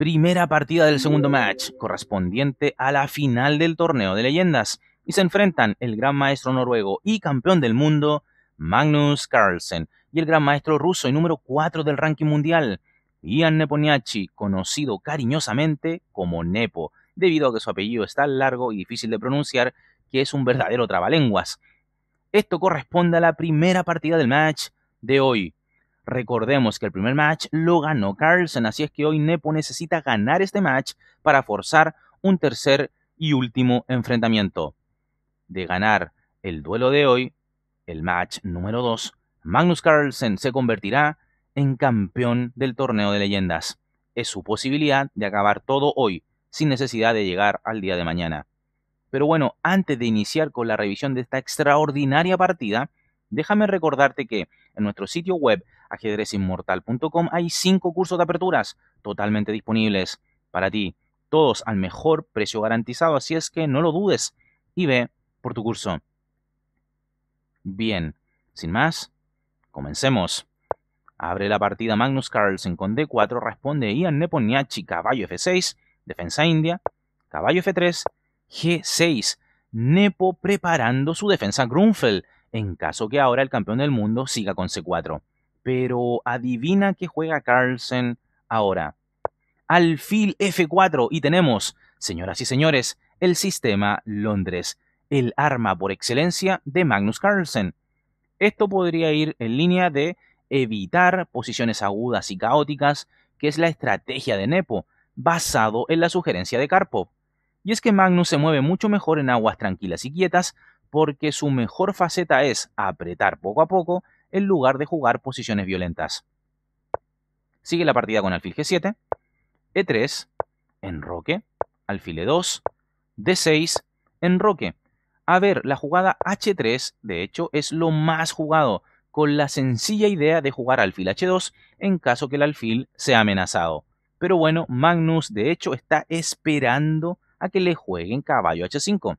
primera partida del segundo match, correspondiente a la final del torneo de leyendas, y se enfrentan el gran maestro noruego y campeón del mundo, Magnus Carlsen, y el gran maestro ruso y número 4 del ranking mundial, Ian Neponiachi, conocido cariñosamente como Nepo, debido a que su apellido es tan largo y difícil de pronunciar que es un verdadero trabalenguas. Esto corresponde a la primera partida del match de hoy, Recordemos que el primer match lo ganó Carlsen, así es que hoy Nepo necesita ganar este match para forzar un tercer y último enfrentamiento. De ganar el duelo de hoy, el match número 2, Magnus Carlsen se convertirá en campeón del torneo de leyendas. Es su posibilidad de acabar todo hoy, sin necesidad de llegar al día de mañana. Pero bueno, antes de iniciar con la revisión de esta extraordinaria partida, Déjame recordarte que en nuestro sitio web ajedrezinmortal.com hay 5 cursos de aperturas totalmente disponibles para ti, todos al mejor precio garantizado, así es que no lo dudes y ve por tu curso. Bien, sin más, comencemos. Abre la partida Magnus Carlsen con D4, responde Ian Neponiachi, caballo F6, defensa india, caballo F3, G6, Nepo preparando su defensa Grunfeld en caso que ahora el campeón del mundo siga con C4. Pero adivina que juega Carlsen ahora. Alfil F4 y tenemos, señoras y señores, el sistema Londres, el arma por excelencia de Magnus Carlsen. Esto podría ir en línea de evitar posiciones agudas y caóticas, que es la estrategia de Nepo, basado en la sugerencia de Karpov. Y es que Magnus se mueve mucho mejor en aguas tranquilas y quietas, porque su mejor faceta es apretar poco a poco en lugar de jugar posiciones violentas. Sigue la partida con alfil G7, E3, enroque, alfil E2, D6, enroque. A ver, la jugada H3, de hecho, es lo más jugado, con la sencilla idea de jugar alfil H2 en caso que el alfil sea amenazado. Pero bueno, Magnus de hecho está esperando a que le jueguen caballo H5.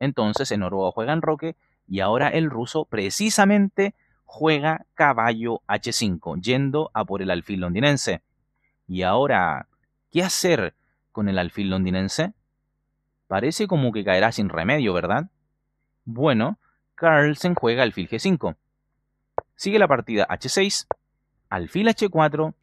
Entonces en Noruega juegan roque y ahora el ruso precisamente juega caballo H5, yendo a por el alfil londinense. Y ahora, ¿qué hacer con el alfil londinense? Parece como que caerá sin remedio, ¿verdad? Bueno, Carlsen juega alfil G5. Sigue la partida H6, alfil H4,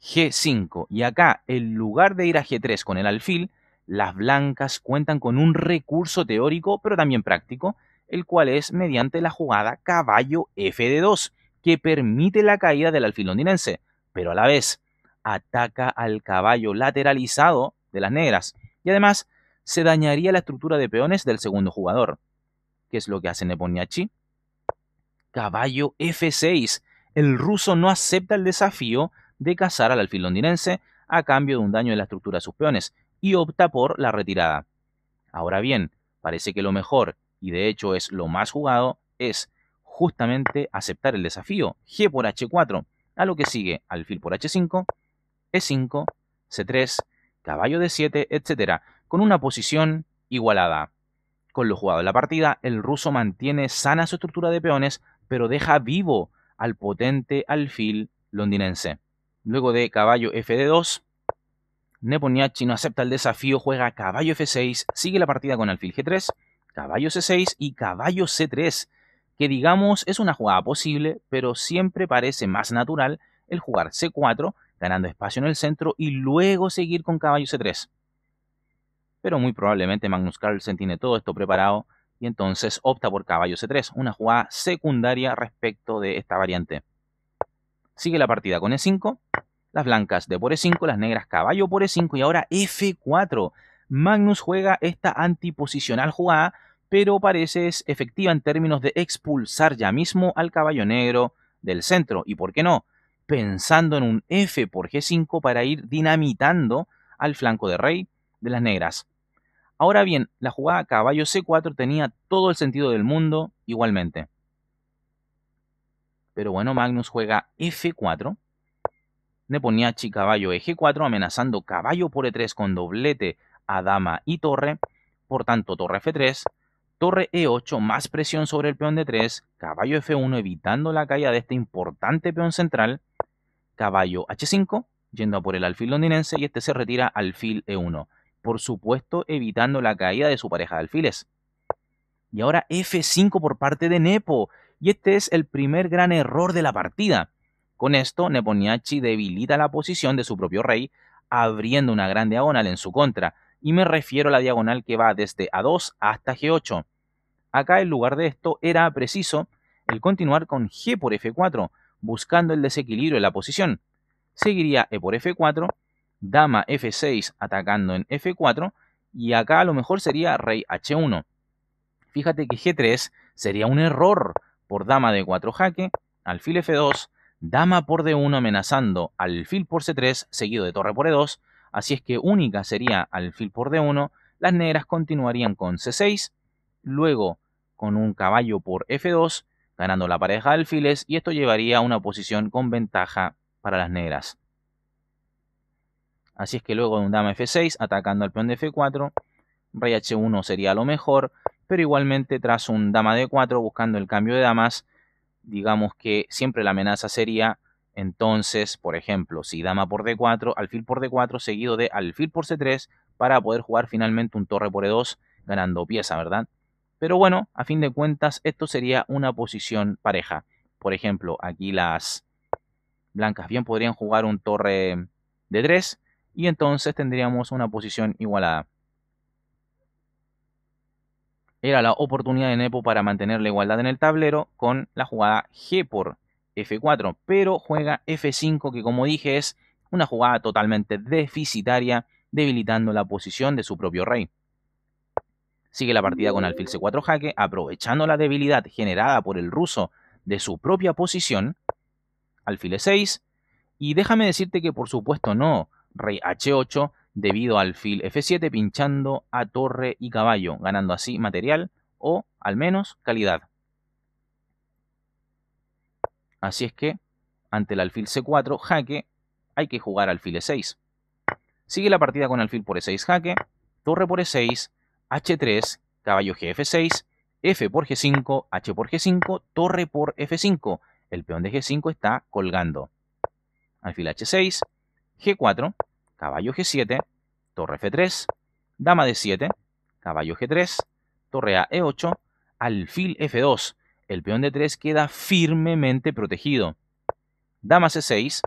G5. Y acá, en lugar de ir a G3 con el alfil, las blancas cuentan con un recurso teórico, pero también práctico, el cual es mediante la jugada caballo f de 2, que permite la caída del alfil londinense, pero a la vez ataca al caballo lateralizado de las negras, y además se dañaría la estructura de peones del segundo jugador. ¿Qué es lo que hace Neponiachi? Caballo F6. El ruso no acepta el desafío de cazar al alfil londinense a cambio de un daño en la estructura de sus peones, y opta por la retirada. Ahora bien, parece que lo mejor, y de hecho es lo más jugado, es justamente aceptar el desafío, G por H4, a lo que sigue alfil por H5, E5, C3, caballo de 7 etc., con una posición igualada. Con lo jugado en la partida, el ruso mantiene sana su estructura de peones, pero deja vivo al potente alfil londinense. Luego de caballo de 2 Neponiachi no acepta el desafío, juega caballo F6, sigue la partida con alfil G3, caballo C6 y caballo C3, que digamos es una jugada posible, pero siempre parece más natural el jugar C4, ganando espacio en el centro y luego seguir con caballo C3. Pero muy probablemente Magnus Carlsen tiene todo esto preparado y entonces opta por caballo C3, una jugada secundaria respecto de esta variante. Sigue la partida con E5, las blancas de por E5, las negras caballo por E5 y ahora F4. Magnus juega esta antiposicional jugada, pero parece efectiva en términos de expulsar ya mismo al caballo negro del centro. ¿Y por qué no? Pensando en un F por G5 para ir dinamitando al flanco de rey de las negras. Ahora bien, la jugada caballo C4 tenía todo el sentido del mundo igualmente. Pero bueno, Magnus juega F4 Neponiachi, caballo e 4 amenazando caballo por E3 con doblete a dama y torre, por tanto torre F3, torre E8, más presión sobre el peón de 3 caballo F1 evitando la caída de este importante peón central, caballo H5, yendo a por el alfil londinense y este se retira alfil E1, por supuesto evitando la caída de su pareja de alfiles. Y ahora F5 por parte de Nepo, y este es el primer gran error de la partida con esto, Neponiachi debilita la posición de su propio rey, abriendo una gran diagonal en su contra, y me refiero a la diagonal que va desde A2 hasta G8. Acá, en lugar de esto, era preciso el continuar con G por F4, buscando el desequilibrio de la posición. Seguiría E por F4, dama F6 atacando en F4, y acá a lo mejor sería rey H1. Fíjate que G3 sería un error por dama de 4 jaque, alfil F2, dama por D1 amenazando alfil por C3 seguido de torre por E2, así es que única sería alfil por D1, las negras continuarían con C6, luego con un caballo por F2, ganando la pareja de alfiles y esto llevaría a una posición con ventaja para las negras. Así es que luego de un dama F6 atacando al peón de F4, rey H1 sería lo mejor, pero igualmente tras un dama D4 buscando el cambio de damas, digamos que siempre la amenaza sería entonces, por ejemplo, si dama por d4, alfil por d4 seguido de alfil por c3 para poder jugar finalmente un torre por e2 ganando pieza, ¿verdad? Pero bueno, a fin de cuentas esto sería una posición pareja. Por ejemplo, aquí las blancas bien podrían jugar un torre de 3 y entonces tendríamos una posición igualada era la oportunidad de Nepo para mantener la igualdad en el tablero con la jugada G por F4, pero juega F5 que como dije es una jugada totalmente deficitaria, debilitando la posición de su propio rey. Sigue la partida con alfil C4 jaque, aprovechando la debilidad generada por el ruso de su propia posición, alfil E6, y déjame decirte que por supuesto no, rey H8, debido al alfil F7 pinchando a torre y caballo, ganando así material o al menos calidad. Así es que ante el alfil C4 jaque hay que jugar alfil E6. Sigue la partida con alfil por E6 jaque, torre por E6, H3, caballo GF6, F por G5, H por G5, torre por F5. El peón de G5 está colgando. Alfil H6, G4, caballo G7, torre F3, dama D7, caballo G3, torre a E8, alfil F2. El peón D3 queda firmemente protegido. Dama C6,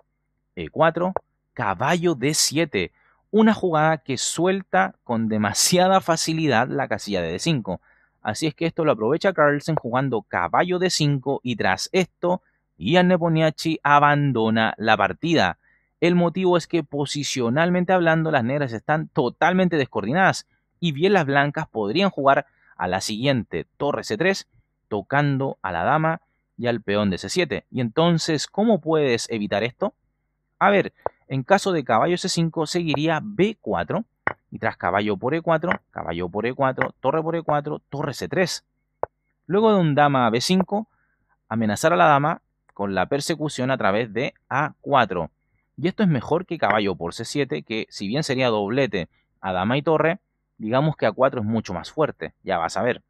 E4, caballo D7. Una jugada que suelta con demasiada facilidad la casilla de D5. Así es que esto lo aprovecha Carlsen jugando caballo D5 y tras esto, Ian Neponiachi abandona la partida. El motivo es que posicionalmente hablando las negras están totalmente descoordinadas y bien las blancas podrían jugar a la siguiente torre C3 tocando a la dama y al peón de C7. Y entonces, ¿cómo puedes evitar esto? A ver, en caso de caballo C5 seguiría B4 y tras caballo por E4, caballo por E4, torre por E4, torre C3. Luego de un dama a B5, amenazar a la dama con la persecución a través de A4. Y esto es mejor que caballo por C7, que si bien sería doblete a dama y torre, digamos que A4 es mucho más fuerte, ya vas a ver.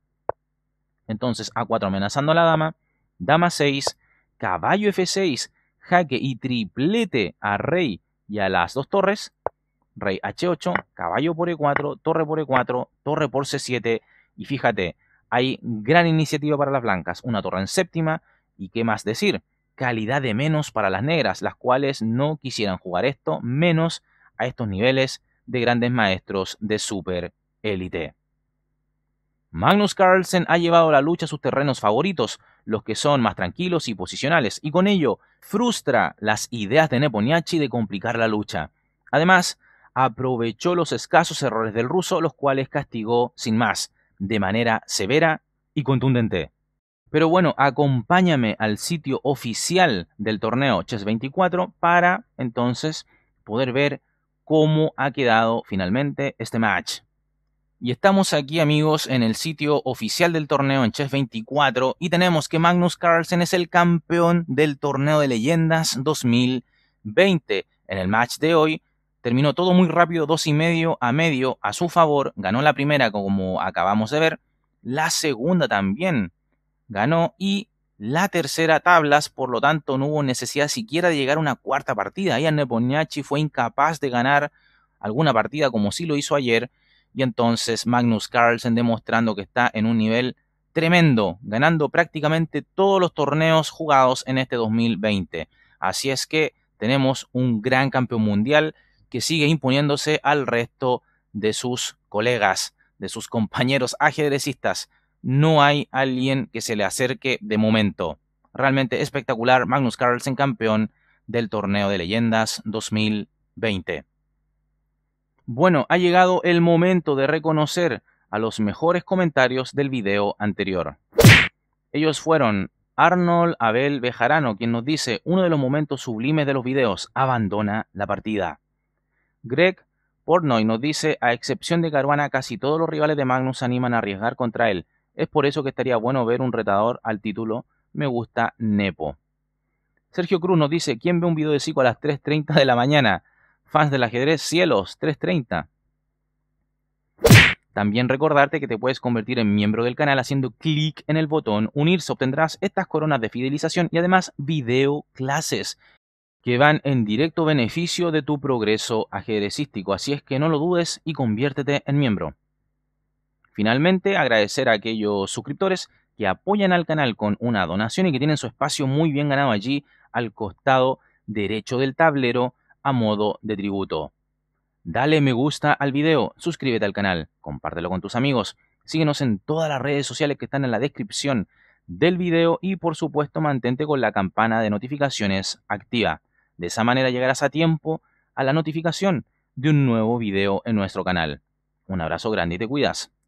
Entonces A4 amenazando a la dama, dama 6, caballo F6, jaque y triplete a rey y a las dos torres, rey H8, caballo por E4, torre por E4, torre por C7 y fíjate, hay gran iniciativa para las blancas, una torre en séptima y qué más decir, calidad de menos para las negras, las cuales no quisieran jugar esto, menos a estos niveles de grandes maestros de super élite. Magnus Carlsen ha llevado la lucha a sus terrenos favoritos, los que son más tranquilos y posicionales, y con ello frustra las ideas de Neponiachi de complicar la lucha. Además, aprovechó los escasos errores del ruso, los cuales castigó sin más, de manera severa y contundente. Pero bueno, acompáñame al sitio oficial del torneo Chess 24 para entonces poder ver cómo ha quedado finalmente este match. Y estamos aquí amigos en el sitio oficial del torneo en Chess 24 y tenemos que Magnus Carlsen es el campeón del torneo de leyendas 2020. En el match de hoy terminó todo muy rápido, dos y medio a medio a su favor, ganó la primera como acabamos de ver, la segunda también ganó y la tercera tablas, por lo tanto no hubo necesidad siquiera de llegar a una cuarta partida. a Nepomniachtchi fue incapaz de ganar alguna partida como sí lo hizo ayer y entonces Magnus Carlsen demostrando que está en un nivel tremendo, ganando prácticamente todos los torneos jugados en este 2020. Así es que tenemos un gran campeón mundial que sigue imponiéndose al resto de sus colegas, de sus compañeros ajedrecistas no hay alguien que se le acerque de momento. Realmente espectacular, Magnus Carlsen campeón del torneo de leyendas 2020. Bueno, ha llegado el momento de reconocer a los mejores comentarios del video anterior. Ellos fueron Arnold Abel Bejarano, quien nos dice, uno de los momentos sublimes de los videos, abandona la partida. Greg Pornoy nos dice, a excepción de Caruana, casi todos los rivales de Magnus se animan a arriesgar contra él. Es por eso que estaría bueno ver un retador al título Me gusta Nepo. Sergio Cruz nos dice, ¿quién ve un video de psico a las 3.30 de la mañana? Fans del ajedrez, cielos, 3.30. También recordarte que te puedes convertir en miembro del canal haciendo clic en el botón unirse. Obtendrás estas coronas de fidelización y además video clases que van en directo beneficio de tu progreso ajedrecístico. Así es que no lo dudes y conviértete en miembro. Finalmente, agradecer a aquellos suscriptores que apoyan al canal con una donación y que tienen su espacio muy bien ganado allí al costado derecho del tablero a modo de tributo. Dale me gusta al video, suscríbete al canal, compártelo con tus amigos, síguenos en todas las redes sociales que están en la descripción del video y por supuesto mantente con la campana de notificaciones activa. De esa manera llegarás a tiempo a la notificación de un nuevo video en nuestro canal. Un abrazo grande y te cuidas.